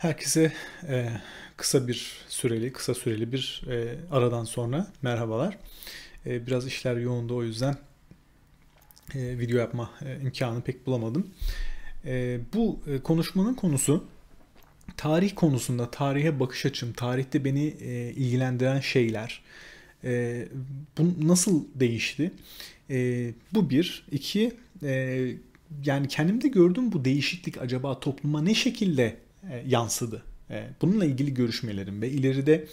Herkese e, kısa bir süreli, kısa süreli bir e, aradan sonra merhabalar. E, biraz işler yoğundu o yüzden e, video yapma e, imkanı pek bulamadım. E, bu e, konuşmanın konusu tarih konusunda tarihe bakış açım, tarihte beni e, ilgilendiren şeyler. E, bu nasıl değişti? E, bu bir. iki e, yani kendimde gördüğüm bu değişiklik acaba topluma ne şekilde e, yansıdı. E, bununla ilgili görüşmelerim ve ileride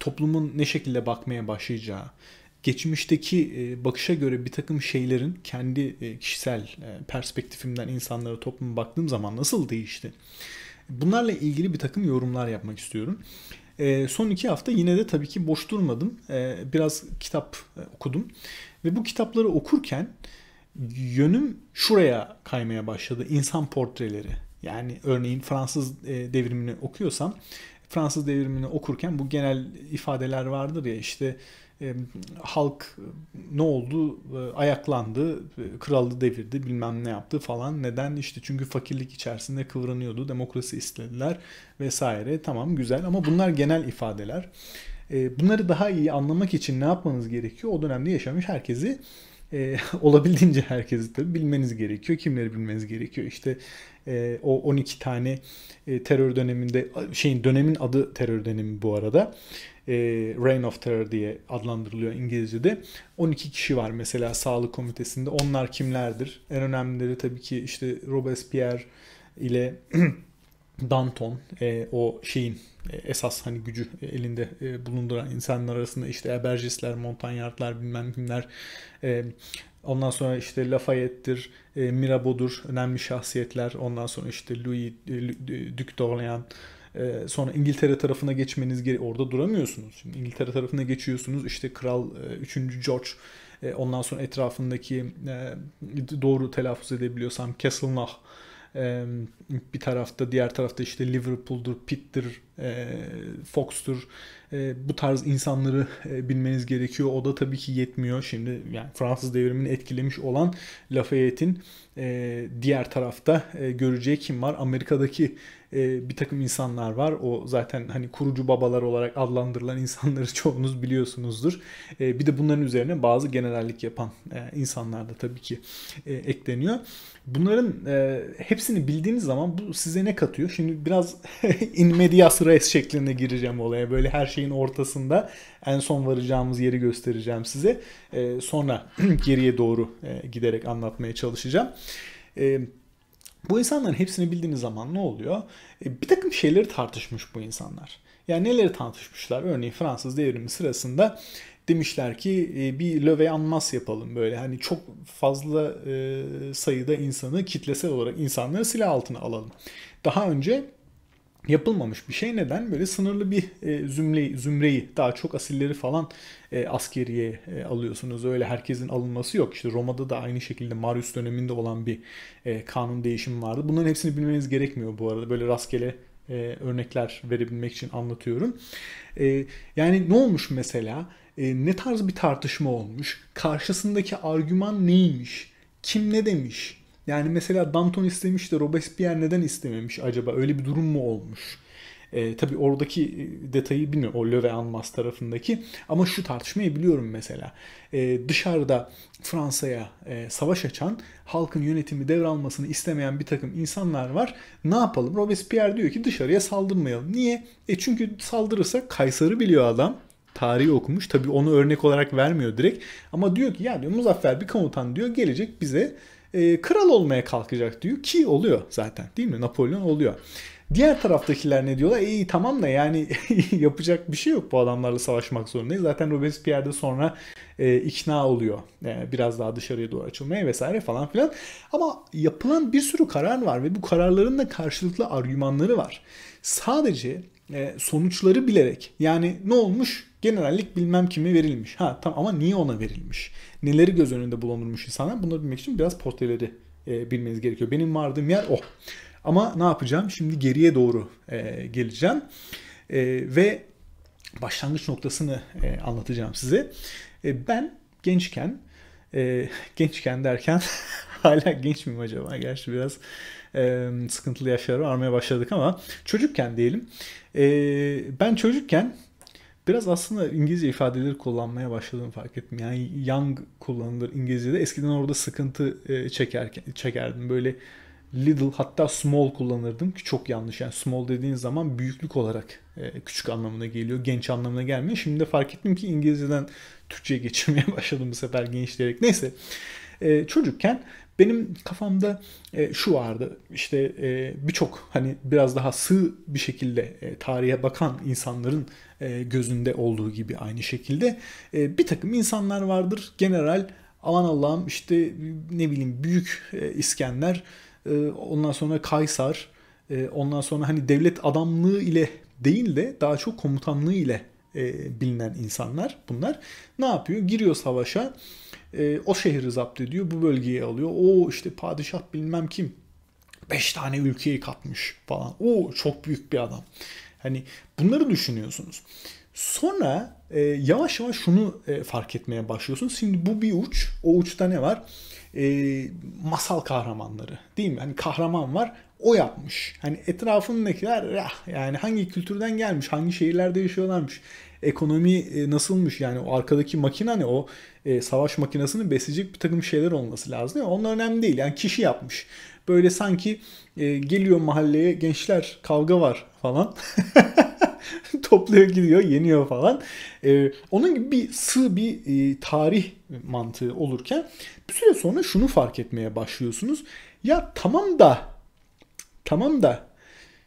toplumun ne şekilde bakmaya başlayacağı, geçmişteki e, bakışa göre bir takım şeylerin kendi kişisel perspektifimden insanlara topluma baktığım zaman nasıl değişti? Bunlarla ilgili bir takım yorumlar yapmak istiyorum. son iki hafta yine de tabii ki boş durmadım. biraz kitap okudum. Ve bu kitapları okurken yönüm şuraya kaymaya başladı. İnsan portreleri. Yani örneğin Fransız e, devrimini okuyorsam Fransız devrimini okurken bu genel ifadeler vardır ya işte e, halk ne oldu e, ayaklandı e, kralı devirdi bilmem ne yaptı falan neden işte çünkü fakirlik içerisinde kıvranıyordu demokrasi istediler vesaire tamam güzel ama bunlar genel ifadeler bunları daha iyi anlamak için ne yapmanız gerekiyor o dönemde yaşamış herkesi e, olabildiğince herkesi tabii bilmeniz gerekiyor. Kimleri bilmeniz gerekiyor? İşte e, o 12 tane e, terör döneminde şeyin dönemin adı terör dönemi bu arada. E, Reign of Terror diye adlandırılıyor İngilizce'de. 12 kişi var mesela sağlık komitesinde. Onlar kimlerdir? En önemlileri tabii ki işte Robespierre ile Danton e, o şeyin esas hani gücü elinde e, bulunduran insanlar arasında işte Ebergisler, Montagnardlar bilmem kimler e, Ondan sonra işte Lafayette'dir, e, Mirabeau'dur önemli şahsiyetler. Ondan sonra işte Louis, Duc d'Orléans, sonra İngiltere tarafına geçmeniz gere orada duramıyorsunuz. Şimdi İngiltere tarafına geçiyorsunuz. İşte Kral 3. George ondan sonra etrafındaki doğru telaffuz edebiliyorsam Castleknock bir tarafta diğer tarafta işte Liverpool'dur, Pitt'tir e, Fox'tur e, bu tarz insanları e, bilmeniz gerekiyor. O da tabii ki yetmiyor. Şimdi yani Fransız devrimini etkilemiş olan Lafayette'in e, diğer tarafta e, göreceği kim var? Amerika'daki e, bir takım insanlar var. O zaten hani kurucu babalar olarak adlandırılan insanları çoğunuz biliyorsunuzdur. E, bir de bunların üzerine bazı generallik yapan e, insanlar da tabii ki e, ekleniyor. Bunların e, hepsini bildiğiniz zaman bu size ne katıyor? Şimdi biraz in medias race şeklinde gireceğim olaya. Böyle her şeyin ortasında en son varacağımız yeri göstereceğim size. E, sonra geriye doğru e, giderek anlatmaya çalışacağım. E, bu insanların hepsini bildiğiniz zaman ne oluyor? E, bir takım şeyleri tartışmış bu insanlar. Yani neleri tartışmışlar? Örneğin Fransız devrimi sırasında demişler ki e, bir löve anmas yapalım böyle hani çok fazla e, sayıda insanı kitlesel olarak insanları silah altına alalım. Daha önce yapılmamış bir şey. Neden? Böyle sınırlı bir e, zümreyi, zümreyi daha çok asilleri falan e, askeriye e, alıyorsunuz. Öyle herkesin alınması yok. işte Roma'da da aynı şekilde Marius döneminde olan bir e, kanun değişimi vardı. Bunların hepsini bilmeniz gerekmiyor bu arada. Böyle rastgele e, örnekler verebilmek için anlatıyorum. E, yani ne olmuş mesela? E, ne tarz bir tartışma olmuş? Karşısındaki argüman neymiş? Kim ne demiş? Yani mesela Danton istemiş de Robespierre neden istememiş acaba? Öyle bir durum mu olmuş? E, tabii oradaki e, detayı bilmiyorum o Löwe Almas tarafındaki ama şu tartışmayı biliyorum mesela. E, dışarıda Fransa'ya e, savaş açan, halkın yönetimi devralmasını istemeyen bir takım insanlar var. Ne yapalım? Robespierre diyor ki dışarıya saldırmayalım. Niye? E çünkü saldırırsa Kaysar'ı biliyor adam. Tarihi okumuş. Tabii onu örnek olarak vermiyor direkt. Ama diyor ki ya diyor Muzaffer bir komutan diyor gelecek bize e, kral olmaya kalkacak diyor ki oluyor zaten değil mi Napolyon oluyor. Diğer taraftakiler ne diyorlar? İyi tamam da yani yapacak bir şey yok bu adamlarla savaşmak zorundayız. Zaten Robespierre de sonra e, ikna oluyor. E, biraz daha dışarıya doğru açılmaya vesaire falan filan. Ama yapılan bir sürü karar var ve bu kararların da karşılıklı argümanları var. Sadece e, sonuçları bilerek yani ne olmuş generallik bilmem kime verilmiş. Ha tamam ama niye ona verilmiş? Neleri göz önünde bulundurmuş insanlar? Bunları bilmek için biraz portreleri e, bilmeniz gerekiyor. Benim vardığım yer o. Ama ne yapacağım? Şimdi geriye doğru e, geleceğim. E, ve başlangıç noktasını e, anlatacağım size. E, ben gençken e, gençken derken hala genç miyim acaba? Gerçi biraz e, sıkıntılı yaşları armaya başladık ama çocukken diyelim ee, ben çocukken biraz aslında İngilizce ifadeleri kullanmaya başladığımı fark ettim. Yani young kullanılır İngilizce'de. Eskiden orada sıkıntı e, çekerken çekerdim. Böyle little hatta small kullanırdım ki çok yanlış. Yani small dediğin zaman büyüklük olarak e, küçük anlamına geliyor. Genç anlamına gelmiyor. Şimdi de fark ettim ki İngilizceden Türkçe'ye geçirmeye başladım bu sefer genç diyerek. Neyse e, çocukken benim kafamda e, şu vardı işte e, birçok hani biraz daha sığ bir şekilde e, tarihe bakan insanların e, gözünde olduğu gibi aynı şekilde e, bir takım insanlar vardır general aman Allah'ım işte ne bileyim büyük e, İskender e, ondan sonra Kaysar e, ondan sonra hani devlet adamlığı ile değil de daha çok komutanlığı ile e, bilinen insanlar bunlar ne yapıyor giriyor savaşa e, o şehri zapt ediyor, bu bölgeyi alıyor. O işte padişah bilmem kim beş tane ülkeyi kapmış falan. O çok büyük bir adam. Hani bunları düşünüyorsunuz. Sonra e, yavaş yavaş şunu e, fark etmeye başlıyorsunuz. Şimdi bu bir uç. O uçta ne var? E, masal kahramanları değil mi? Hani kahraman var o yapmış. Hani etrafındakiler ah, yani hangi kültürden gelmiş, hangi şehirlerde yaşıyorlarmış ekonomi e, nasılmış yani o arkadaki makine ne hani o e, savaş makinesini besleyecek bir takım şeyler olması lazım. Yani onlar önemli değil yani kişi yapmış. Böyle sanki e, geliyor mahalleye gençler kavga var falan. topluyor gidiyor yeniyor falan. E, onun gibi bir sığ bir e, tarih mantığı olurken bir süre sonra şunu fark etmeye başlıyorsunuz. Ya tamam da tamam da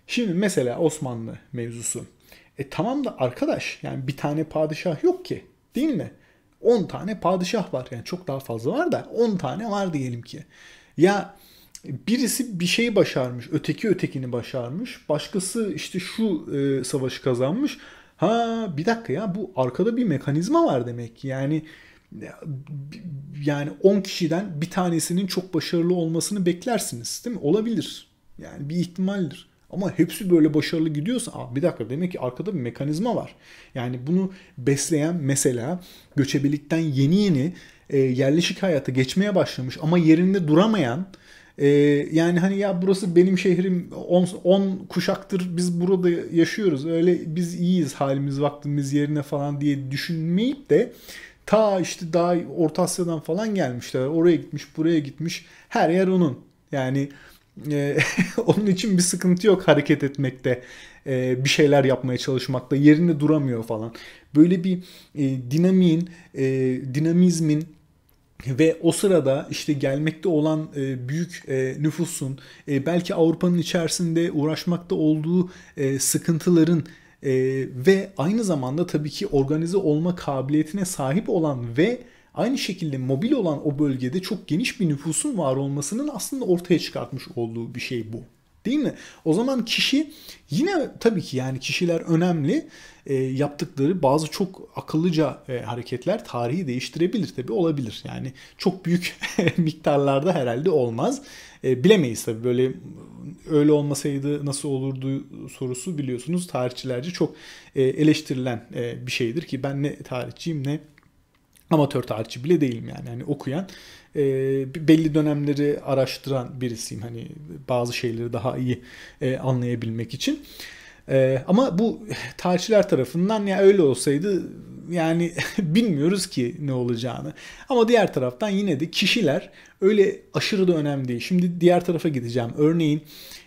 şimdi mesela Osmanlı mevzusu e tamam da arkadaş yani bir tane padişah yok ki değil mi? 10 tane padişah var yani çok daha fazla var da 10 tane var diyelim ki. Ya birisi bir şey başarmış öteki ötekini başarmış başkası işte şu e, savaşı kazanmış. Ha bir dakika ya bu arkada bir mekanizma var demek ki yani yani 10 kişiden bir tanesinin çok başarılı olmasını beklersiniz değil mi? Olabilir. Yani bir ihtimaldir. Ama hepsi böyle başarılı gidiyorsa Aa, bir dakika demek ki arkada bir mekanizma var. Yani bunu besleyen mesela göçebilikten yeni yeni e, yerleşik hayata geçmeye başlamış ama yerinde duramayan e, yani hani ya burası benim şehrim 10 kuşaktır biz burada yaşıyoruz öyle biz iyiyiz halimiz vaktimiz yerine falan diye düşünmeyip de ta işte daha Orta Asya'dan falan gelmişler oraya gitmiş buraya gitmiş her yer onun yani ee, onun için bir sıkıntı yok hareket etmekte, ee, bir şeyler yapmaya çalışmakta, yerinde duramıyor falan. Böyle bir e, dinamiğin, e, dinamizmin ve o sırada işte gelmekte olan e, büyük e, nüfusun belki Avrupa'nın içerisinde uğraşmakta olduğu sıkıntıların ve aynı zamanda tabii ki organize olma kabiliyetine sahip olan ve Aynı şekilde mobil olan o bölgede çok geniş bir nüfusun var olmasının aslında ortaya çıkartmış olduğu bir şey bu. Değil mi? O zaman kişi yine tabii ki yani kişiler önemli e, yaptıkları bazı çok akıllıca e, hareketler tarihi değiştirebilir tabii olabilir. Yani çok büyük miktarlarda herhalde olmaz. E, bilemeyiz tabii böyle e, öyle olmasaydı nasıl olurdu sorusu biliyorsunuz tarihçilerce çok e, eleştirilen e, bir şeydir ki ben ne tarihçiyim ne amatör tarihçi bile değilim yani hani okuyan e, belli dönemleri araştıran birisiyim hani bazı şeyleri daha iyi e, anlayabilmek için e, ama bu tarihçiler tarafından ya öyle olsaydı yani bilmiyoruz ki ne olacağını ama diğer taraftan yine de kişiler öyle aşırı da önemli değil şimdi diğer tarafa gideceğim örneğin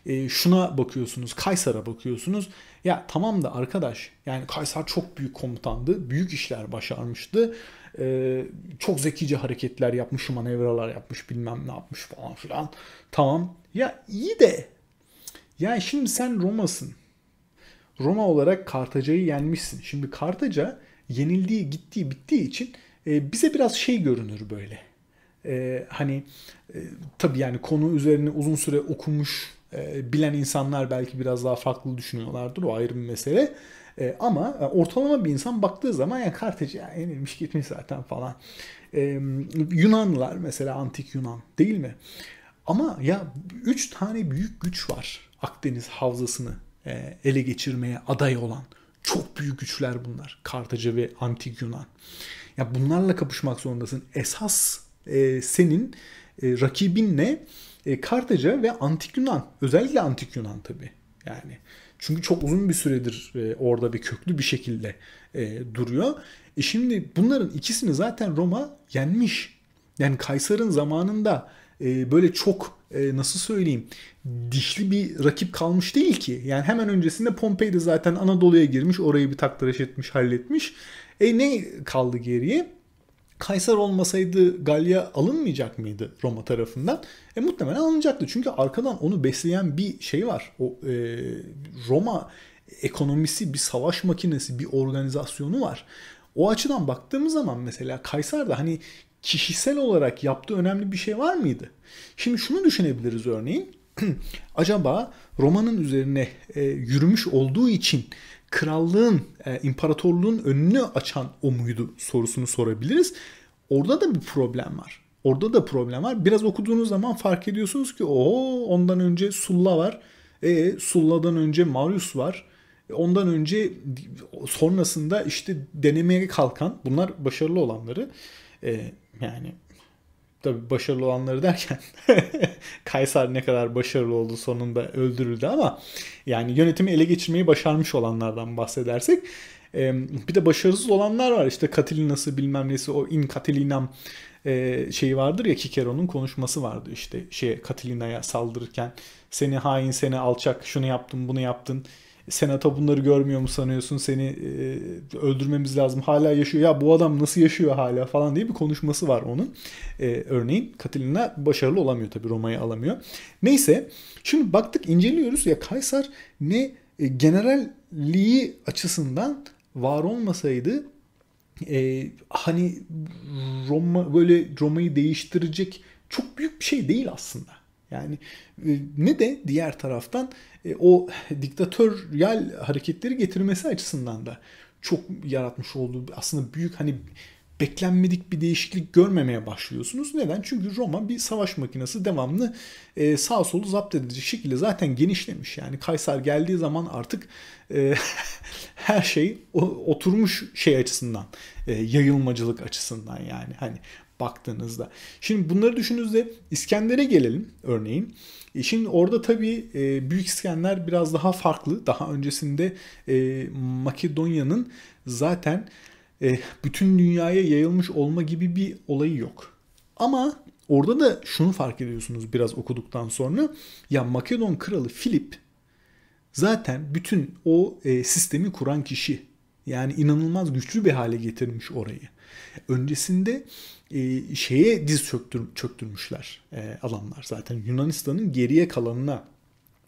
e, şuna bakıyorsunuz Kaysar'a bakıyorsunuz ya tamam da arkadaş yani Kaysar çok büyük komutandı büyük işler başarmıştı e, çok zekice hareketler yapmış, manevralar yapmış, bilmem ne yapmış falan filan. Tamam. Ya iyi de yani şimdi sen Roma'sın. Roma olarak Kartaca'yı yenmişsin. Şimdi Kartaca yenildiği, gittiği, bittiği için e, bize biraz şey görünür böyle. E, hani e, tabii yani konu üzerine uzun süre okumuş, e, bilen insanlar belki biraz daha farklı düşünüyorlardır. O ayrı bir mesele. Ee, e, ama ortalama bir insan baktığı zaman ya Karteci ya yenilmiş gitmiş zaten falan. E, Yunanlılar mesela antik Yunan değil mi? Ama ya üç tane büyük güç var Akdeniz havzasını e, ele geçirmeye aday olan. Çok büyük güçler bunlar. Kartaca ve Antik Yunan. Ya bunlarla kapışmak zorundasın. Esas e, senin e, rakibin ne? E, Kartaca ve Antik Yunan. Özellikle Antik Yunan tabii. Yani çünkü çok uzun bir süredir e, orada bir köklü bir şekilde e, duruyor. E şimdi bunların ikisini zaten Roma yenmiş. Yani Kaysar'ın zamanında e, böyle çok nasıl söyleyeyim dişli bir rakip kalmış değil ki. Yani hemen öncesinde Pompey de zaten Anadolu'ya girmiş. Orayı bir taktıraş etmiş, halletmiş. E ne kaldı geriye? Kaysar olmasaydı Galya alınmayacak mıydı Roma tarafından? E muhtemelen alınacaktı. Çünkü arkadan onu besleyen bir şey var. O e, Roma ekonomisi bir savaş makinesi, bir organizasyonu var. O açıdan baktığımız zaman mesela Kaysar da hani kişisel olarak yaptığı önemli bir şey var mıydı? Şimdi şunu düşünebiliriz örneğin. acaba Roma'nın üzerine e, yürümüş olduğu için krallığın, e, imparatorluğun önünü açan o muydu sorusunu sorabiliriz. Orada da bir problem var. Orada da problem var. Biraz okuduğunuz zaman fark ediyorsunuz ki o ondan önce Sulla var. E, Sulla'dan önce Marius var. E, ondan önce sonrasında işte denemeye kalkan bunlar başarılı olanları e, yani tabi başarılı olanları derken Kaysar ne kadar başarılı oldu sonunda öldürüldü ama yani yönetimi ele geçirmeyi başarmış olanlardan bahsedersek e, bir de başarısız olanlar var işte Katilina'sı bilmem nesi o in Katilinam e, şeyi vardır ya Kikero'nun konuşması vardı işte şey Katilina'ya saldırırken seni hain seni alçak şunu yaptın bunu yaptın Senato bunları görmüyor mu sanıyorsun? Seni e, öldürmemiz lazım. Hala yaşıyor. Ya bu adam nasıl yaşıyor hala falan diye bir konuşması var onun. E, örneğin Katilina başarılı olamıyor tabii Roma'yı alamıyor. Neyse şimdi baktık inceliyoruz ya Kaysar ne e, generalliği açısından var olmasaydı e, hani Roma böyle Roma'yı değiştirecek çok büyük bir şey değil aslında. Yani e, ne de diğer taraftan e, o diktatöryal hareketleri getirmesi açısından da çok yaratmış olduğu aslında büyük hani beklenmedik bir değişiklik görmemeye başlıyorsunuz. Neden? Çünkü Roma bir savaş makinesi devamlı e, sağ solu zapt edici şekilde zaten genişlemiş. Yani Kaysar geldiği zaman artık e, her şey o, oturmuş şey açısından, e, yayılmacılık açısından yani. Hani baktığınızda. Şimdi bunları düşününüzde İskender'e gelelim örneğin. E şimdi orada tabii e, Büyük İskender biraz daha farklı. Daha öncesinde e, Makedonya'nın zaten e, bütün dünyaya yayılmış olma gibi bir olayı yok. Ama orada da şunu fark ediyorsunuz biraz okuduktan sonra. Ya Makedon kralı Filip zaten bütün o e, sistemi kuran kişi. Yani inanılmaz güçlü bir hale getirmiş orayı. Öncesinde e, şeye diz çöktür, çöktürmüşler e, adamlar. Zaten Yunanistan'ın geriye kalanına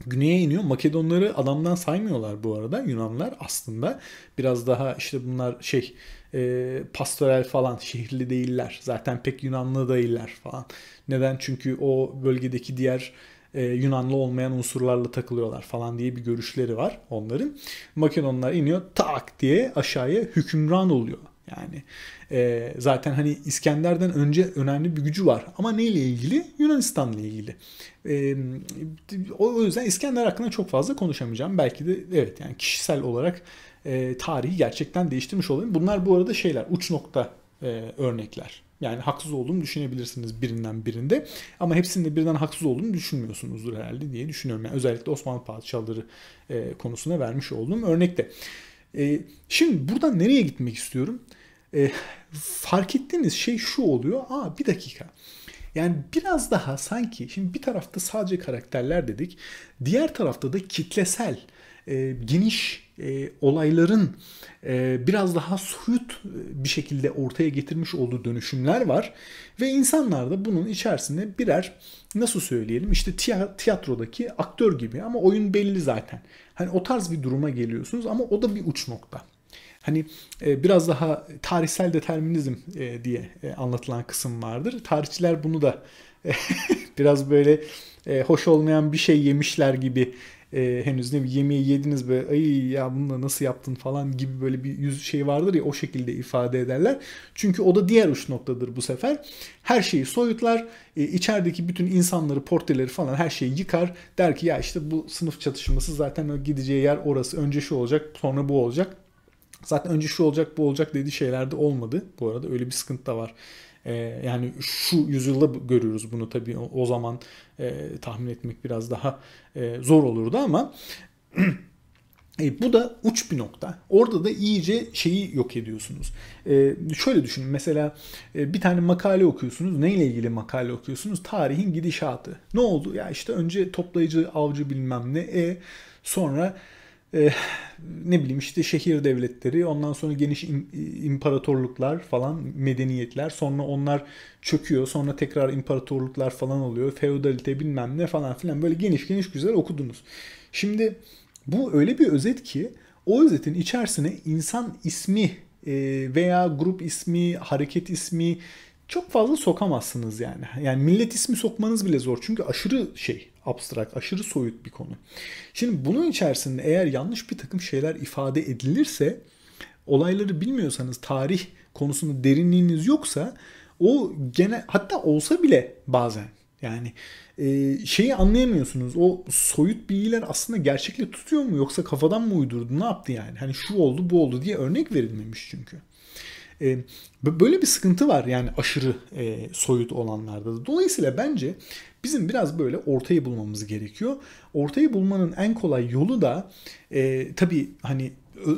güneye iniyor. Makedonları adamdan saymıyorlar bu arada. Yunanlar aslında biraz daha işte bunlar şey e, pastoral falan şehirli değiller. Zaten pek Yunanlı değiller falan. Neden? Çünkü o bölgedeki diğer e, Yunanlı olmayan unsurlarla takılıyorlar falan diye bir görüşleri var onların. Makedonlar iniyor tak diye aşağıya hükümran oluyor yani e, zaten hani İskender'den önce önemli bir gücü var. Ama neyle ilgili? Yunanistan'la ilgili. E, o yüzden İskender hakkında çok fazla konuşamayacağım. Belki de evet yani kişisel olarak e, tarihi gerçekten değiştirmiş olayım. Bunlar bu arada şeyler uç nokta e, örnekler. Yani haksız olduğumu düşünebilirsiniz birinden birinde. Ama hepsinde birden haksız olduğumu düşünmüyorsunuzdur herhalde diye düşünüyorum. Yani özellikle Osmanlı padişahları e, konusuna vermiş olduğum örnekte. E, şimdi buradan nereye gitmek istiyorum? e, fark ettiğiniz şey şu oluyor. Aa bir dakika. Yani biraz daha sanki şimdi bir tarafta sadece karakterler dedik. Diğer tarafta da kitlesel e, geniş e, olayların e, biraz daha soyut e, bir şekilde ortaya getirmiş olduğu dönüşümler var. Ve insanlar da bunun içerisinde birer nasıl söyleyelim işte tiyatrodaki aktör gibi ama oyun belli zaten. Hani o tarz bir duruma geliyorsunuz ama o da bir uç nokta hani e, biraz daha tarihsel determinizm e, diye e, anlatılan kısım vardır. Tarihçiler bunu da e, biraz böyle e, hoş olmayan bir şey yemişler gibi e, henüz ne yemeği yediniz böyle ay ya bunu da nasıl yaptın falan gibi böyle bir yüz şey vardır ya o şekilde ifade ederler. Çünkü o da diğer uç noktadır bu sefer. Her şeyi soyutlar, e, içerideki bütün insanları, portreleri falan her şeyi yıkar. Der ki ya işte bu sınıf çatışması zaten gideceği yer orası. Önce şu olacak, sonra bu olacak Zaten önce şu olacak bu olacak dediği şeyler de olmadı. Bu arada öyle bir sıkıntı da var. Ee, yani şu yüzyılda görüyoruz bunu tabii o, zaman e, tahmin etmek biraz daha e, zor olurdu ama E, bu da uç bir nokta. Orada da iyice şeyi yok ediyorsunuz. E, şöyle düşünün mesela e, bir tane makale okuyorsunuz. Neyle ilgili makale okuyorsunuz? Tarihin gidişatı. Ne oldu? Ya işte önce toplayıcı, avcı bilmem ne. E, sonra e, ne bileyim işte şehir devletleri ondan sonra geniş imparatorluklar falan medeniyetler sonra onlar çöküyor sonra tekrar imparatorluklar falan oluyor feodalite bilmem ne falan filan böyle geniş geniş güzel okudunuz. Şimdi bu öyle bir özet ki o özetin içerisine insan ismi eh, veya grup ismi, hareket ismi çok fazla sokamazsınız yani. Yani millet ismi sokmanız bile zor çünkü aşırı şey abstrakt, aşırı soyut bir konu. Şimdi bunun içerisinde eğer yanlış bir takım şeyler ifade edilirse olayları bilmiyorsanız, tarih konusunda derinliğiniz yoksa o gene hatta olsa bile bazen yani e, şeyi anlayamıyorsunuz. O soyut bilgiler aslında gerçekle tutuyor mu yoksa kafadan mı uydurdu? Ne yaptı yani? Hani şu oldu, bu oldu diye örnek verilmemiş çünkü. E, böyle bir sıkıntı var yani aşırı e, soyut olanlarda da. Dolayısıyla bence bizim biraz böyle ortayı bulmamız gerekiyor. Ortayı bulmanın en kolay yolu da e, tabii hani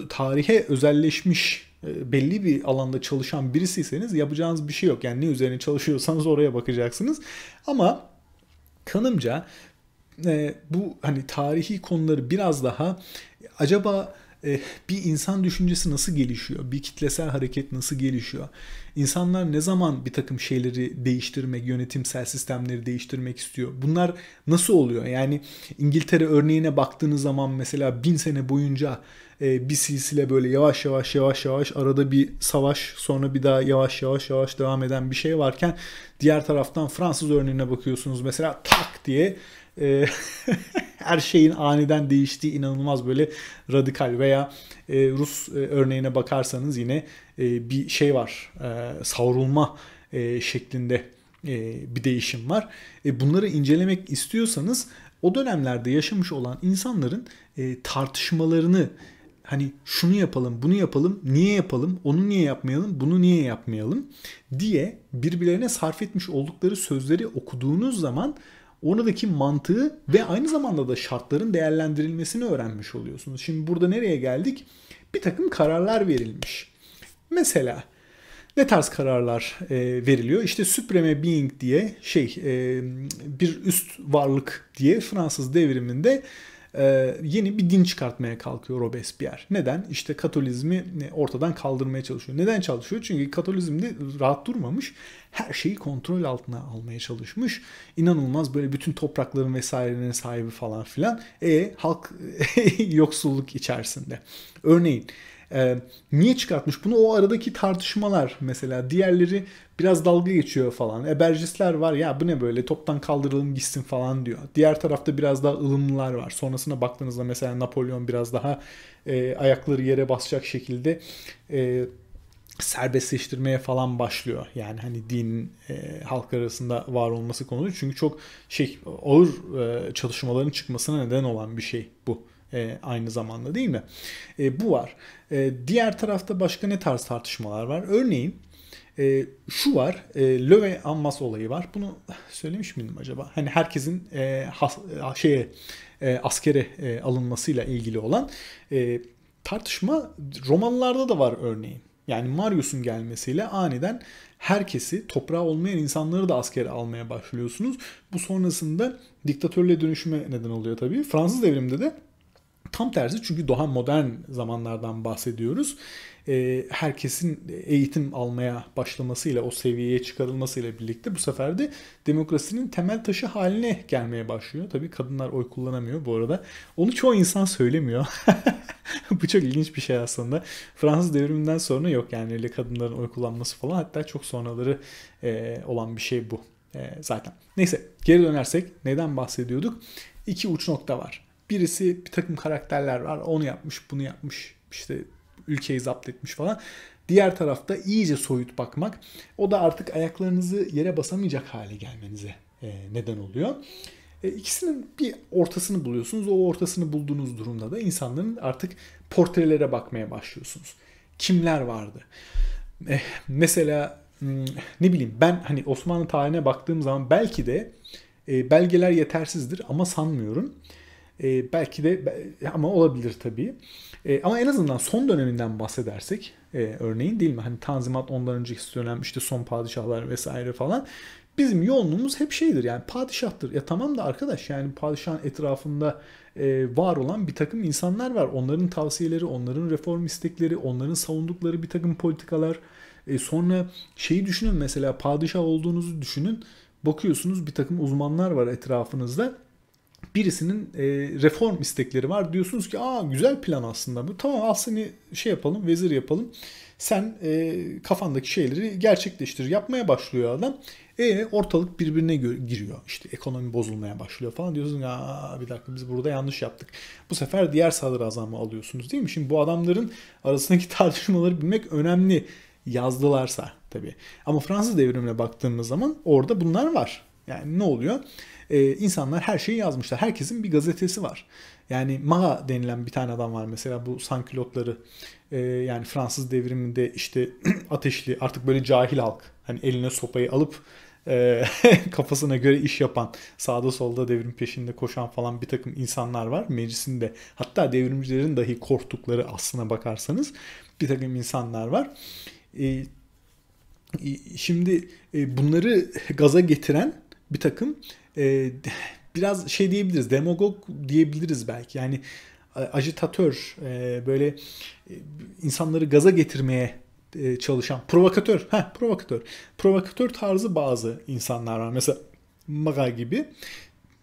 tarihe özelleşmiş e, belli bir alanda çalışan birisiyseniz yapacağınız bir şey yok. Yani ne üzerine çalışıyorsanız oraya bakacaksınız. Ama kanımca e, bu hani tarihi konuları biraz daha acaba e, bir insan düşüncesi nasıl gelişiyor? Bir kitlesel hareket nasıl gelişiyor? İnsanlar ne zaman bir takım şeyleri değiştirmek, yönetimsel sistemleri değiştirmek istiyor? Bunlar nasıl oluyor? Yani İngiltere örneğine baktığınız zaman mesela bin sene boyunca e, bir silsile böyle yavaş yavaş yavaş yavaş arada bir savaş sonra bir daha yavaş yavaş yavaş devam eden bir şey varken diğer taraftan Fransız örneğine bakıyorsunuz mesela tak diye e, her şeyin aniden değiştiği inanılmaz böyle radikal veya e, Rus e, örneğine bakarsanız yine e, bir şey var e, savrulma e, şeklinde e, bir değişim var. E, bunları incelemek istiyorsanız o dönemlerde yaşamış olan insanların e, tartışmalarını hani şunu yapalım, bunu yapalım, niye yapalım, onu niye yapmayalım, bunu niye yapmayalım diye birbirlerine sarf etmiş oldukları sözleri okuduğunuz zaman oradaki mantığı ve aynı zamanda da şartların değerlendirilmesini öğrenmiş oluyorsunuz. Şimdi burada nereye geldik? Bir takım kararlar verilmiş. Mesela ne tarz kararlar e, veriliyor? İşte Supreme Being diye şey e, bir üst varlık diye Fransız devriminde ee, yeni bir din çıkartmaya kalkıyor Robespierre. Neden? İşte Katolizmi e, ortadan kaldırmaya çalışıyor. Neden çalışıyor? Çünkü Katolizmde rahat durmamış. Her şeyi kontrol altına almaya çalışmış. İnanılmaz böyle bütün toprakların vesairelerine sahibi falan filan. E halk e, yoksulluk içerisinde. Örneğin e, niye çıkartmış bunu? O aradaki tartışmalar mesela. Diğerleri biraz dalga geçiyor falan. Ebercistler var ya bu ne böyle toptan kaldıralım gitsin falan diyor. Diğer tarafta biraz daha ılımlılar var. Sonrasında baktığınızda mesela Napolyon biraz daha e, ayakları yere basacak şekilde... E, serbestleştirmeye falan başlıyor. Yani hani din e, halk arasında var olması konusu. Çünkü çok şey ağır e, çalışmaların çıkmasına neden olan bir şey bu e, aynı zamanda değil mi? E, bu var. E, diğer tarafta başka ne tarz tartışmalar var? Örneğin e, şu var, e, Löwe Ammas olayı var. Bunu söylemiş miydim acaba? Hani herkesin e, has, e, şeye e, askere e, alınmasıyla ilgili olan e, tartışma romanlarda da var örneğin. Yani Marius'un gelmesiyle aniden herkesi, toprağı olmayan insanları da askere almaya başlıyorsunuz. Bu sonrasında diktatörlüğe dönüşüme neden oluyor tabii. Fransız devriminde de Tam tersi çünkü daha modern zamanlardan bahsediyoruz. Ee, herkesin eğitim almaya başlamasıyla, o seviyeye çıkarılmasıyla birlikte bu sefer de demokrasinin temel taşı haline gelmeye başlıyor. Tabii kadınlar oy kullanamıyor bu arada. Onu çoğu insan söylemiyor. bu çok ilginç bir şey aslında. Fransız devriminden sonra yok yani öyle kadınların oy kullanması falan. Hatta çok sonraları e, olan bir şey bu e, zaten. Neyse geri dönersek neden bahsediyorduk? İki uç nokta var Birisi bir takım karakterler var. Onu yapmış, bunu yapmış. işte ülkeyi zapt etmiş falan. Diğer tarafta iyice soyut bakmak. O da artık ayaklarınızı yere basamayacak hale gelmenize e, neden oluyor. E, ikisinin bir ortasını buluyorsunuz. O ortasını bulduğunuz durumda da insanların artık portrelere bakmaya başlıyorsunuz. Kimler vardı? E, mesela ne bileyim ben hani Osmanlı tarihine baktığım zaman belki de belgeler yetersizdir ama sanmıyorum. E, belki de ama olabilir tabii. E, ama en azından son döneminden bahsedersek e, örneğin değil mi? Hani Tanzimat ondan önceki dönem işte son padişahlar vesaire falan. Bizim yoğunluğumuz hep şeydir yani padişahtır. Ya tamam da arkadaş yani padişahın etrafında e, var olan bir takım insanlar var. Onların tavsiyeleri, onların reform istekleri, onların savundukları bir takım politikalar. E, sonra şeyi düşünün mesela padişah olduğunuzu düşünün. Bakıyorsunuz bir takım uzmanlar var etrafınızda birisinin e, reform istekleri var. Diyorsunuz ki aa güzel plan aslında bu. Tamam al seni şey yapalım vezir yapalım. Sen e, kafandaki şeyleri gerçekleştir. Yapmaya başlıyor adam. E ortalık birbirine giriyor. İşte ekonomi bozulmaya başlıyor falan. Diyorsun aa bir dakika biz burada yanlış yaptık. Bu sefer diğer sadrazamı alıyorsunuz değil mi? Şimdi bu adamların arasındaki tartışmaları bilmek önemli yazdılarsa tabii. Ama Fransız devrimine baktığımız zaman orada bunlar var. Yani ne oluyor? e, insanlar her şeyi yazmışlar. Herkesin bir gazetesi var. Yani Maha denilen bir tane adam var mesela bu sankilotları e, yani Fransız devriminde işte ateşli artık böyle cahil halk hani eline sopayı alıp e, kafasına göre iş yapan, sağda solda devrim peşinde koşan falan bir takım insanlar var meclisinde. Hatta devrimcilerin dahi korktukları aslına bakarsanız bir takım insanlar var. E, şimdi e, bunları gaza getiren bir takım e, biraz şey diyebiliriz demagog diyebiliriz belki yani e, ajitatör e, böyle e, insanları gaza getirmeye e, çalışan provokatör ha provokatör provokatör tarzı bazı insanlar var mesela Maga gibi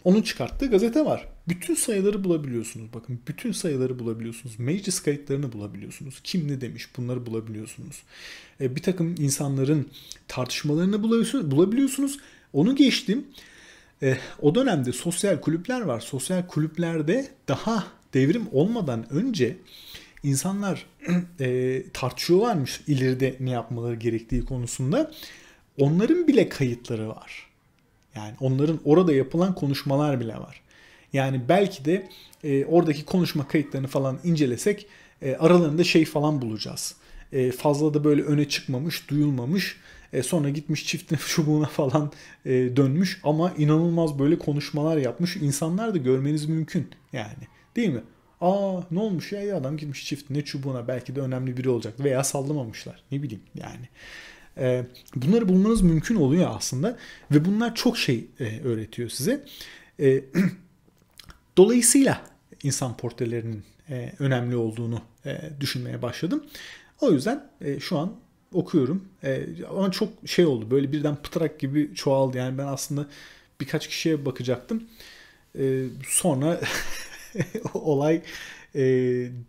onun çıkarttığı gazete var. Bütün sayıları bulabiliyorsunuz. Bakın bütün sayıları bulabiliyorsunuz. Meclis kayıtlarını bulabiliyorsunuz. Kim ne demiş bunları bulabiliyorsunuz. E, bir takım insanların tartışmalarını bulabiliyorsunuz. Onu geçtim. E, o dönemde sosyal kulüpler var. Sosyal kulüplerde daha devrim olmadan önce insanlar e, tartışıyorlarmış ileride ne yapmaları gerektiği konusunda. Onların bile kayıtları var. Yani onların orada yapılan konuşmalar bile var. Yani belki de e, oradaki konuşma kayıtlarını falan incelesek e, aralarında şey falan bulacağız. E, fazla da böyle öne çıkmamış, duyulmamış e, sonra gitmiş çiftin çubuğuna falan e, dönmüş ama inanılmaz böyle konuşmalar yapmış. İnsanlar da görmeniz mümkün yani değil mi? Aa ne olmuş ya adam gitmiş çiftine çubuğuna belki de önemli biri olacak veya sallamamışlar ne bileyim yani. E, bunları bulmanız mümkün oluyor aslında ve bunlar çok şey e, öğretiyor size. E, Dolayısıyla insan portrelerinin e, önemli olduğunu e, düşünmeye başladım. O yüzden e, şu an okuyorum. E, ama çok şey oldu böyle birden pıtrak gibi çoğaldı. Yani ben aslında birkaç kişiye bakacaktım. E, sonra olay e,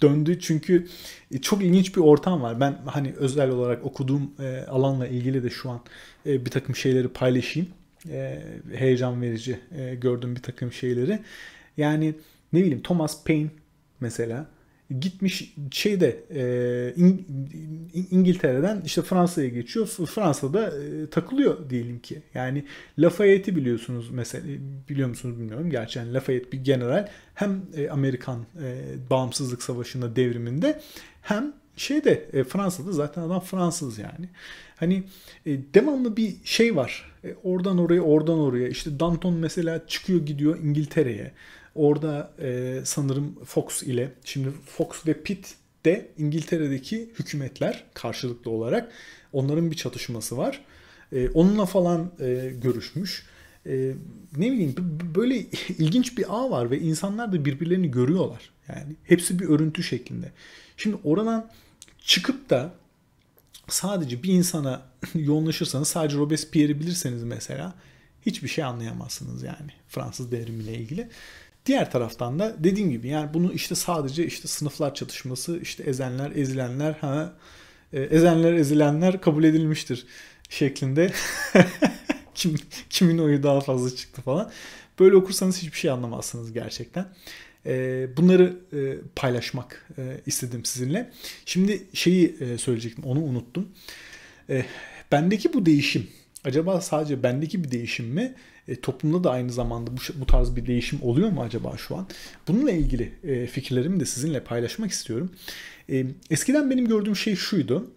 döndü çünkü e, çok ilginç bir ortam var. Ben hani özel olarak okuduğum e, alanla ilgili de şu an e, bir takım şeyleri paylaşayım. E, heyecan verici e, gördüğüm bir takım şeyleri. Yani ne bileyim Thomas Paine mesela gitmiş şeyde e, İng, İngiltere'den işte Fransa'ya geçiyor. Fransa'da e, takılıyor diyelim ki. Yani Lafayette'i biliyorsunuz mesela e, biliyor musunuz bilmiyorum. Gerçi yani Lafayette bir general hem e, Amerikan e, bağımsızlık savaşında devriminde hem şeyde e, Fransa'da zaten adam Fransız yani. Hani e, devamlı bir şey var. E, oradan oraya oradan oraya işte Danton mesela çıkıyor gidiyor İngiltere'ye. Orada e, sanırım Fox ile şimdi Fox ve Pitt de İngiltere'deki hükümetler karşılıklı olarak onların bir çatışması var. E, onunla falan e, görüşmüş. E, ne bileyim böyle ilginç bir ağ var ve insanlar da birbirlerini görüyorlar. Yani hepsi bir örüntü şeklinde. Şimdi oradan çıkıp da sadece bir insana yoğunlaşırsanız sadece Robespierre'i bilirseniz mesela hiçbir şey anlayamazsınız yani Fransız devrimiyle ilgili. Diğer taraftan da dediğim gibi yani bunu işte sadece işte sınıflar çatışması, işte ezenler, ezilenler, ha e, ezenler, ezilenler kabul edilmiştir şeklinde kim, kimin oyu daha fazla çıktı falan. Böyle okursanız hiçbir şey anlamazsınız gerçekten. E, bunları e, paylaşmak istedim sizinle. Şimdi şeyi söyleyecektim onu unuttum. Bendeki bu değişim acaba sadece bendeki bir değişim mi e, toplumda da aynı zamanda bu, bu tarz bir değişim oluyor mu acaba şu an? Bununla ilgili e, fikirlerimi de sizinle paylaşmak istiyorum. E, eskiden benim gördüğüm şey şuydu.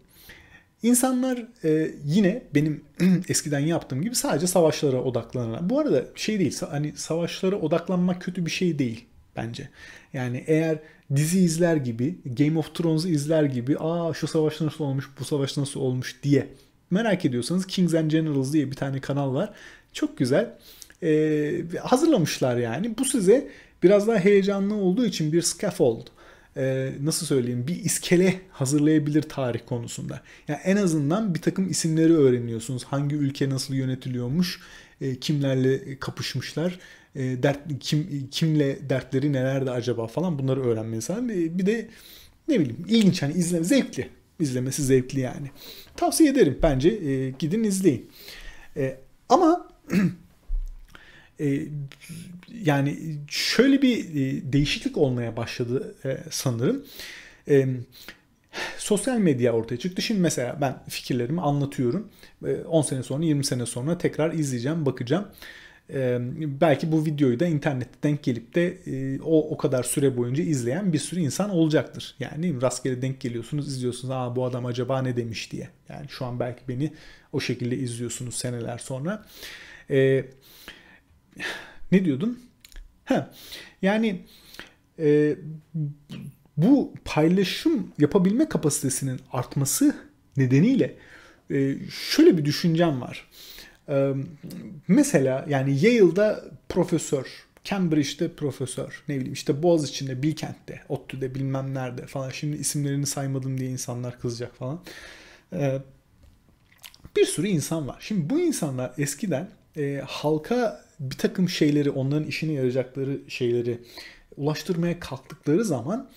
İnsanlar e, yine benim eskiden yaptığım gibi sadece savaşlara odaklanarak. Bu arada şey değil hani savaşlara odaklanmak kötü bir şey değil bence. Yani eğer dizi izler gibi, Game of Thrones'u izler gibi, aa şu savaş nasıl olmuş, bu savaş nasıl olmuş diye merak ediyorsanız Kings and Generals diye bir tane kanal var. Çok güzel. Ee, hazırlamışlar yani. Bu size biraz daha heyecanlı olduğu için bir scaffold e, nasıl söyleyeyim bir iskele hazırlayabilir tarih konusunda. Yani en azından bir takım isimleri öğreniyorsunuz. Hangi ülke nasıl yönetiliyormuş, e, kimlerle kapışmışlar, e, dert, kim kimle dertleri nelerdi acaba falan bunları öğrenmeniz lazım. bir de ne bileyim ilginç hani izleme zevkli. İzlemesi zevkli yani. Tavsiye ederim bence e, gidin izleyin. E, ama e, yani şöyle bir e, değişiklik olmaya başladı e, sanırım. sosyal medya ortaya çıktı. Şimdi mesela ben fikirlerimi anlatıyorum. E, 10 sene sonra 20 sene sonra tekrar izleyeceğim, bakacağım. belki bu videoyu da internette denk gelip de o o kadar süre boyunca izleyen bir sürü insan olacaktır. Yani rastgele denk geliyorsunuz, izliyorsunuz. Aa bu adam acaba ne demiş diye. Yani şu an belki beni o şekilde izliyorsunuz seneler sonra. E, e, ne diyordum? Ha, yani e, bu paylaşım yapabilme kapasitesinin artması nedeniyle e, şöyle bir düşüncem var. E, mesela yani Yale'da profesör, Cambridge'de profesör, ne bileyim işte Boğaziçi'nde, Bilkent'te, ODTÜ'de bilmem nerede falan. Şimdi isimlerini saymadım diye insanlar kızacak falan. E, bir sürü insan var. Şimdi bu insanlar eskiden e, halka bir takım şeyleri, onların işine yarayacakları şeyleri ulaştırmaya kalktıkları zaman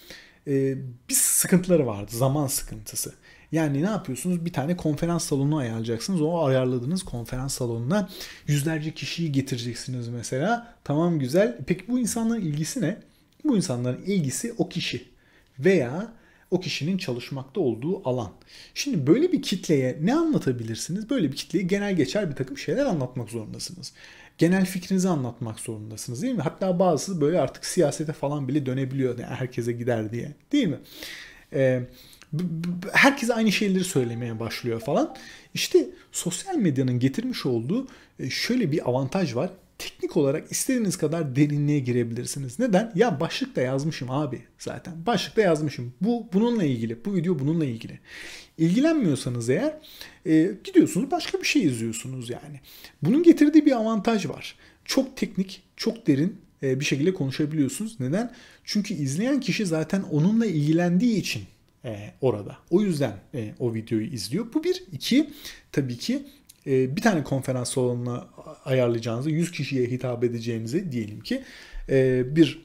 e, bir sıkıntıları vardı. Zaman sıkıntısı. Yani ne yapıyorsunuz? Bir tane konferans salonu ayarlayacaksınız. O ayarladığınız konferans salonuna yüzlerce kişiyi getireceksiniz mesela. Tamam güzel. Peki bu insanların ilgisi ne? Bu insanların ilgisi o kişi. Veya o kişinin çalışmakta olduğu alan. Şimdi böyle bir kitleye ne anlatabilirsiniz? Böyle bir kitleye genel geçer bir takım şeyler anlatmak zorundasınız. Genel fikrinizi anlatmak zorundasınız değil mi? Hatta bazısı böyle artık siyasete falan bile dönebiliyor yani herkese gider diye değil mi? Ee, herkes aynı şeyleri söylemeye başlıyor falan. İşte sosyal medyanın getirmiş olduğu e, şöyle bir avantaj var teknik olarak istediğiniz kadar derinliğe girebilirsiniz. Neden? Ya başlıkta yazmışım abi zaten. Başlıkta yazmışım. Bu bununla ilgili. Bu video bununla ilgili. İlgilenmiyorsanız eğer e, gidiyorsunuz başka bir şey izliyorsunuz yani. Bunun getirdiği bir avantaj var. Çok teknik, çok derin e, bir şekilde konuşabiliyorsunuz. Neden? Çünkü izleyen kişi zaten onunla ilgilendiği için e, orada. O yüzden e, o videoyu izliyor. Bu bir. iki tabii ki e, bir tane konferans salonuna ayarlayacağınızı, 100 kişiye hitap edeceğinizi diyelim ki e, bir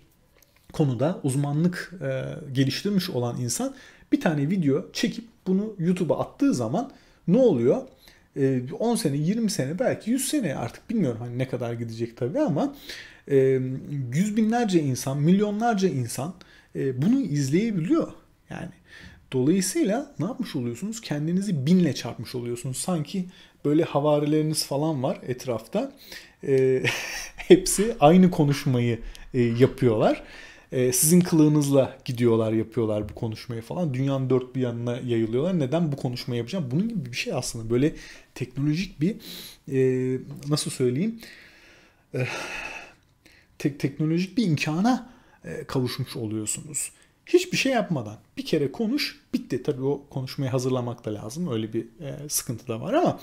konuda uzmanlık e, geliştirmiş olan insan bir tane video çekip bunu YouTube'a attığı zaman ne oluyor? 10 e, sene, 20 sene, belki 100 sene artık bilmiyorum hani ne kadar gidecek tabii ama e, yüz binlerce insan, milyonlarca insan e, bunu izleyebiliyor. Yani Dolayısıyla ne yapmış oluyorsunuz? Kendinizi binle çarpmış oluyorsunuz. Sanki böyle havarileriniz falan var etrafta. E, hepsi aynı konuşmayı e, yapıyorlar. E, sizin kılığınızla gidiyorlar, yapıyorlar bu konuşmayı falan. Dünyanın dört bir yanına yayılıyorlar. Neden bu konuşmayı yapacağım? Bunun gibi bir şey aslında. Böyle teknolojik bir e, nasıl söyleyeyim? E, tek teknolojik bir imkana e, kavuşmuş oluyorsunuz. Hiçbir şey yapmadan bir kere konuş bitti. Tabii o konuşmayı hazırlamak da lazım. Öyle bir e, sıkıntı da var ama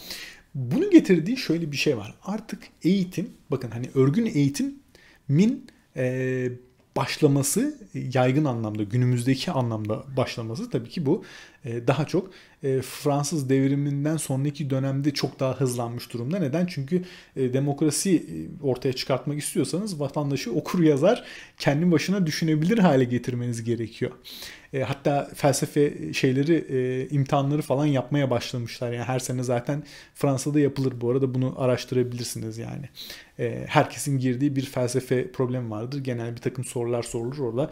bunu getirdiği şöyle bir şey var. Artık eğitim bakın hani örgün eğitimin e, başlaması yaygın anlamda günümüzdeki anlamda başlaması tabii ki bu e, daha çok e, Fransız devriminden sonraki dönemde çok daha hızlanmış durumda. Neden? Çünkü e, demokrasi e, ortaya çıkartmak istiyorsanız vatandaşı okur yazar kendi başına düşünebilir hale getirmeniz gerekiyor. hatta felsefe şeyleri e, imtihanları falan yapmaya başlamışlar. Yani her sene zaten Fransa'da yapılır bu arada bunu araştırabilirsiniz yani. herkesin girdiği bir felsefe problemi vardır. Genel bir takım sorular sorulur orada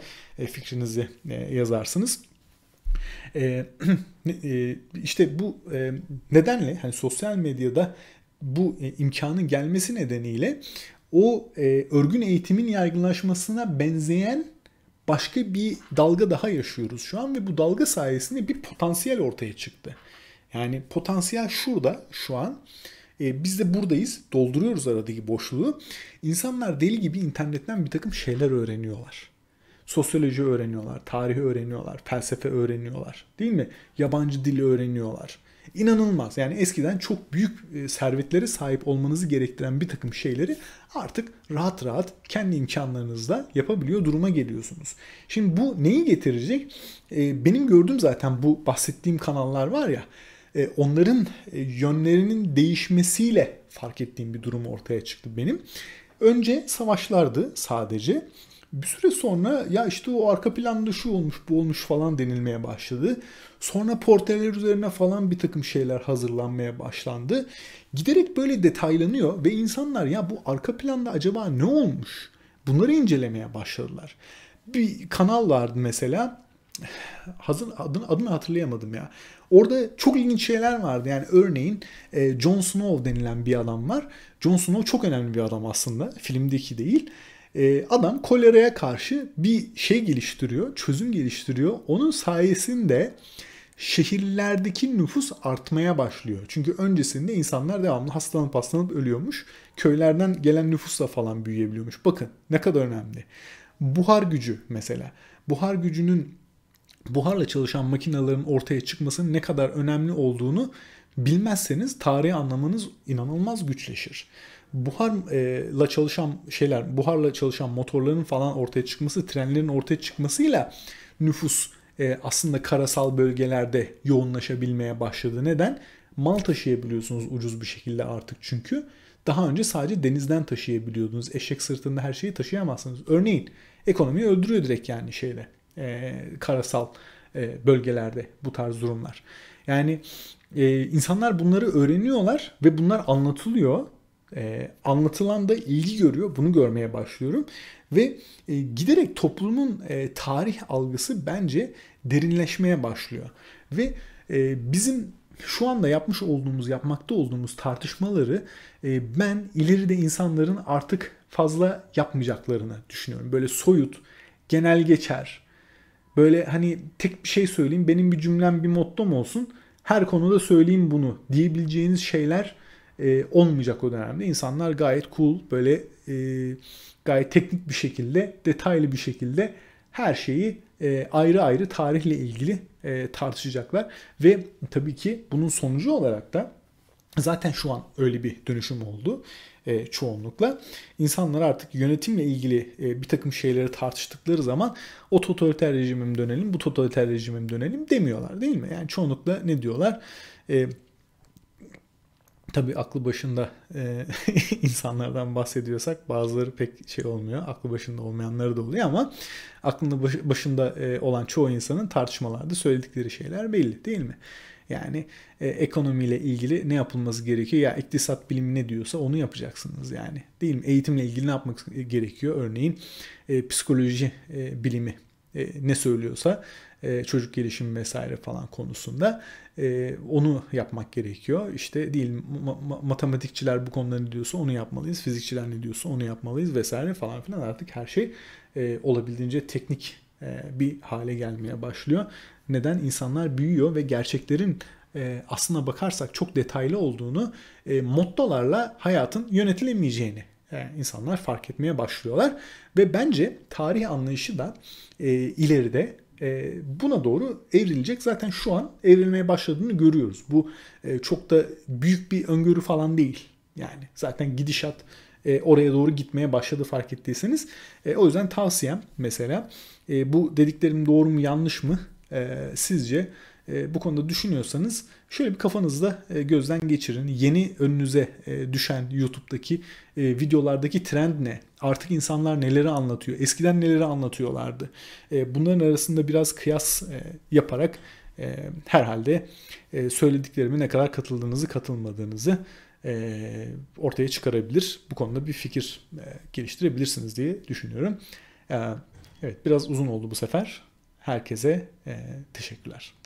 fikrinizi yazarsınız. Ee, e, e, bu e, nedenle hani sosyal medyada bu e, imkanın gelmesi nedeniyle o e, örgün eğitimin yaygınlaşmasına benzeyen başka bir dalga daha yaşıyoruz şu an ve bu dalga sayesinde bir potansiyel ortaya çıktı. Yani potansiyel şurada şu an. E, biz de buradayız. Dolduruyoruz aradaki boşluğu. İnsanlar deli gibi internetten bir takım şeyler öğreniyorlar. Sosyoloji öğreniyorlar, tarihi öğreniyorlar, felsefe öğreniyorlar. Değil mi? Yabancı dili öğreniyorlar. İnanılmaz. Yani eskiden çok büyük e, servetlere sahip olmanızı gerektiren bir takım şeyleri artık rahat rahat kendi imkanlarınızla yapabiliyor duruma geliyorsunuz. Şimdi bu neyi getirecek? E, benim gördüğüm zaten bu bahsettiğim kanallar var ya e, onların yönlerinin değişmesiyle fark ettiğim bir durum ortaya çıktı benim. Önce savaşlardı sadece. Bir süre sonra ya işte o arka planda şu olmuş bu olmuş falan denilmeye başladı. Sonra portreler üzerine falan bir takım şeyler hazırlanmaya başlandı. Giderek böyle detaylanıyor ve insanlar ya bu arka planda acaba ne olmuş? Bunları incelemeye başladılar. Bir kanal vardı mesela. Hazır adını, adını hatırlayamadım ya. Orada çok ilginç şeyler vardı. Yani örneğin e, Jon Snow denilen bir adam var. Jon Snow çok önemli bir adam aslında. Filmdeki değil. Ee, adam koleraya karşı bir şey geliştiriyor, çözüm geliştiriyor. Onun sayesinde şehirlerdeki nüfus artmaya başlıyor. Çünkü öncesinde insanlar devamlı hastalanıp hastalanıp ölüyormuş. Köylerden gelen nüfusla falan büyüyebiliyormuş. Bakın ne kadar önemli. Buhar gücü mesela. Buhar gücünün buharla çalışan makinelerin ortaya çıkmasının ne kadar önemli olduğunu bilmezseniz tarihi anlamanız inanılmaz güçleşir buharla çalışan şeyler, buharla çalışan motorların falan ortaya çıkması, trenlerin ortaya çıkmasıyla nüfus e, aslında karasal bölgelerde yoğunlaşabilmeye başladı. Neden? Mal taşıyabiliyorsunuz ucuz bir şekilde artık çünkü. Daha önce sadece denizden taşıyabiliyordunuz. Eşek sırtında her şeyi taşıyamazsınız. Örneğin ekonomiyi öldürüyor direkt yani şeyle e, karasal e, bölgelerde bu tarz durumlar. Yani e, insanlar bunları öğreniyorlar ve bunlar anlatılıyor e, anlatılan da ilgi görüyor. Bunu görmeye başlıyorum. Ve e, giderek toplumun e, tarih algısı bence derinleşmeye başlıyor. Ve e, bizim şu anda yapmış olduğumuz, yapmakta olduğumuz tartışmaları e, ben ileride insanların artık fazla yapmayacaklarını düşünüyorum. Böyle soyut, genel geçer, böyle hani tek bir şey söyleyeyim, benim bir cümlem bir mottom olsun, her konuda söyleyeyim bunu diyebileceğiniz şeyler e, olmayacak o dönemde. İnsanlar gayet cool böyle e, gayet teknik bir şekilde detaylı bir şekilde her şeyi e, ayrı ayrı tarihle ilgili e, tartışacaklar. Ve tabii ki bunun sonucu olarak da zaten şu an öyle bir dönüşüm oldu e, çoğunlukla. İnsanlar artık yönetimle ilgili e, bir takım şeyleri tartıştıkları zaman o totaliter rejimim dönelim, bu totaliter rejimim dönelim demiyorlar değil mi? Yani çoğunlukla ne diyorlar? E, Tabi aklı başında e, insanlardan bahsediyorsak bazıları pek şey olmuyor. Aklı başında olmayanları da oluyor ama aklında baş, başında e, olan çoğu insanın tartışmalarda söyledikleri şeyler belli değil mi? Yani e, ekonomiyle ilgili ne yapılması gerekiyor? Ya iktisat bilimi ne diyorsa onu yapacaksınız yani. Değil mi? Eğitimle ilgili ne yapmak gerekiyor? Örneğin e, psikoloji e, bilimi e, ne söylüyorsa e, çocuk gelişimi vesaire falan konusunda e, onu yapmak gerekiyor. İşte değil ma- matematikçiler bu konuda ne diyorsa onu yapmalıyız, fizikçiler ne diyorsa onu yapmalıyız vesaire falan filan artık her şey e, olabildiğince teknik e, bir hale gelmeye başlıyor. Neden? insanlar büyüyor ve gerçeklerin e, aslına bakarsak çok detaylı olduğunu e, mottolarla hayatın yönetilemeyeceğini e, insanlar fark etmeye başlıyorlar. Ve bence tarih anlayışı da e, ileride e, buna doğru evrilecek. Zaten şu an evrilmeye başladığını görüyoruz. Bu e, çok da büyük bir öngörü falan değil. Yani zaten gidişat e, oraya doğru gitmeye başladı fark ettiyseniz. E, o yüzden tavsiyem mesela e, bu dediklerim doğru mu yanlış mı e, sizce ee, bu konuda düşünüyorsanız şöyle bir kafanızda e, gözden geçirin. Yeni önünüze e, düşen YouTube'daki e, videolardaki trend ne? Artık insanlar neleri anlatıyor? Eskiden neleri anlatıyorlardı? Bunların arasında biraz kıyas yaparak herhalde söylediklerime ne kadar katıldığınızı katılmadığınızı ortaya çıkarabilir. Bu konuda bir fikir geliştirebilirsiniz diye düşünüyorum. Evet biraz uzun oldu bu sefer. Herkese teşekkürler.